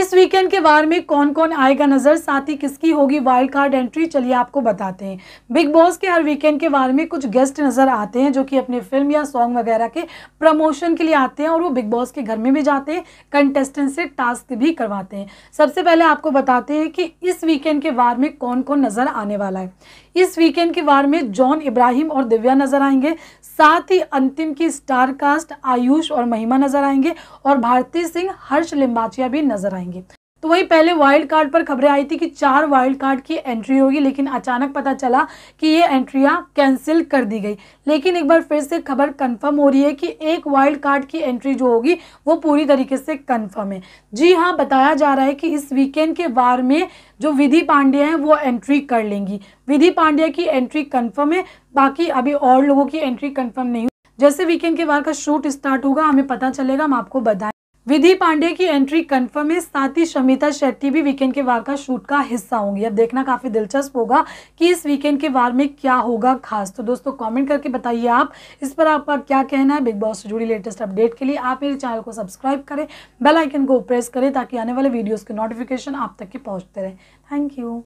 इस वीकेंड के वार में कौन कौन आएगा नजर साथ ही किसकी होगी वाइल्ड कार्ड एंट्री चलिए आपको बताते हैं बिग बॉस के हर वीकेंड के बारे में कुछ गेस्ट नजर आते हैं जो कि अपने फिल्म या सॉन्ग वगैरह के प्रमोशन के लिए आते हैं और वो बिग बॉस के घर में भी जाते हैं कंटेस्टेंट से टास्क भी करवाते हैं सबसे पहले आपको बताते हैं कि इस वीकेंड के वार में कौन कौन नजर आने वाला है इस वीकेंड के बार में जॉन इब्राहिम और दिव्या नजर आएंगे साथ ही अंतिम की स्टार कास्ट आयुष और महिमा नजर आएंगे और भारती सिंह हर्ष लिम्बाचिया भी नजर आएंगे पाएंगे तो वही पहले वाइल्ड कार्ड पर खबरें आई थी कि चार वाइल्ड कार्ड की एंट्री होगी लेकिन अचानक पता चला कि ये एंट्रियां कैंसिल कर दी गई लेकिन एक बार फिर से खबर कंफर्म हो रही है कि एक वाइल्ड कार्ड की एंट्री जो होगी वो पूरी तरीके से कंफर्म है जी हाँ बताया जा रहा है कि इस वीकेंड के वार में जो विधि पांड्या हैं वो एंट्री कर लेंगी विधि पांड्या की एंट्री कन्फर्म है बाकी अभी और लोगों की एंट्री कन्फर्म नहीं जैसे वीकेंड के वार का शूट स्टार्ट होगा हमें पता चलेगा हम आपको बताएं विधि पांडे की एंट्री कंफर्म है साथ ही शमिता शेट्टी भी वीकेंड के वार का शूट का हिस्सा होंगी अब देखना काफ़ी दिलचस्प होगा कि इस वीकेंड के वार में क्या होगा खास तो दोस्तों कमेंट करके बताइए आप इस पर आपका क्या कहना है बिग बॉस से जुड़ी लेटेस्ट अपडेट के लिए आप मेरे चैनल को सब्सक्राइब करें बेलाइकन को प्रेस करें ताकि आने वाले वीडियोज़ के नोटिफिकेशन आप तक के पहुँचते रहें थैंक यू